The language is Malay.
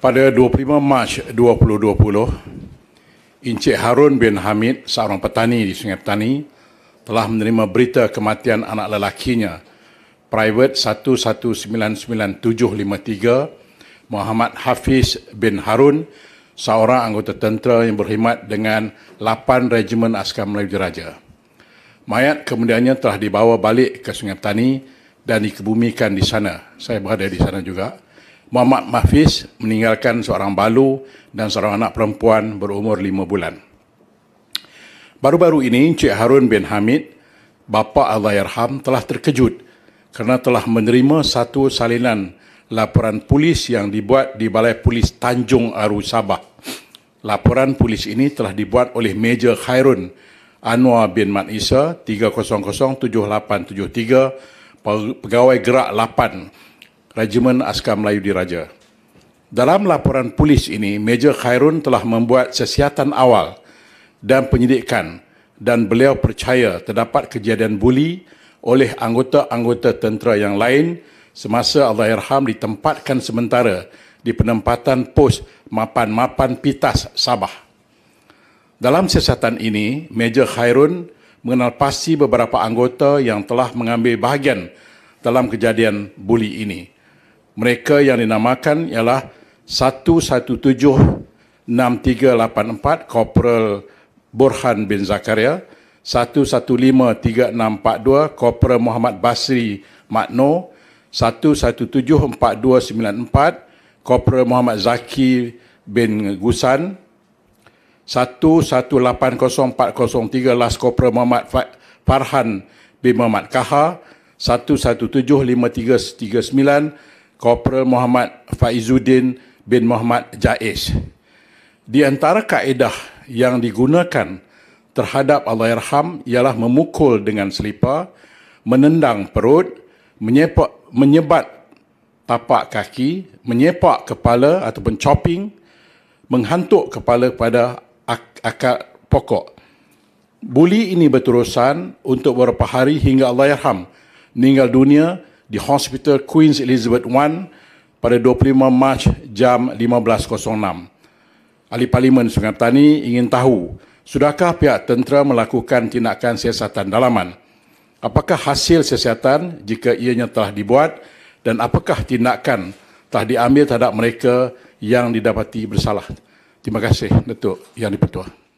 Pada 25 Mac 2020, Encik Harun bin Hamid, seorang petani di Sungai Petani, telah menerima berita kematian anak lelakinya, Private 1199753, Muhammad Hafiz bin Harun, seorang anggota tentera yang berkhidmat dengan 8 Regimen Askar Melayu Diraja. Mayat kemudiannya telah dibawa balik ke Sungai Petani dan dikebumikan di sana. Saya berada di sana juga. Muhammad Mahfiz meninggalkan seorang balu dan seorang anak perempuan berumur lima bulan. Baru-baru ini, Cik Harun bin Hamid, bapa Allahyarham telah terkejut kerana telah menerima satu salinan laporan polis yang dibuat di Balai Polis Tanjung Aru Sabah. Laporan polis ini telah dibuat oleh Major Khairun Anwar bin Mat Isa 3007873 pegawai gerak Regimen Askar Melayu Diraja. Dalam laporan polis ini, Major Khairun telah membuat sesiatan awal dan penyidikan dan beliau percaya terdapat kejadian buli oleh anggota-anggota tentera yang lain semasa Allahyarham ditempatkan sementara di penempatan pos Mapan-Mapan Pitas Sabah. Dalam sesiatan ini, Major Khairun mengenal pasti beberapa anggota yang telah mengambil bahagian dalam kejadian buli ini. Mereka yang dinamakan ialah 1176384 Corporal Burhan bin Zakaria, 1153642 Corporal Muhammad Basri Makno, 1174294 Corporal Muhammad Zaki bin Gusan, 1180403 Las Corporal Muhammad Farhan bin Muhammad Kaha, 1175339 Korporal Muhammad Faizuddin bin Muhammad Jaish. Di antara kaedah yang digunakan terhadap Allahyarham ialah memukul dengan selipar, menendang perut, menyepak, menyebat tapak kaki, menyepak kepala ataupun chopping, menghantuk kepala pada akar pokok. Buli ini berterusan untuk beberapa hari hingga Allahyarham meninggal dunia di Hospital Queen Elizabeth I pada 25 Mac jam 15.06. Ahli Parlimen Sungai Petani ingin tahu, sudahkah pihak tentera melakukan tindakan siasatan dalaman? Apakah hasil siasatan jika ianya telah dibuat dan apakah tindakan telah diambil terhadap mereka yang didapati bersalah? Terima kasih, Datuk Yang di Pertua.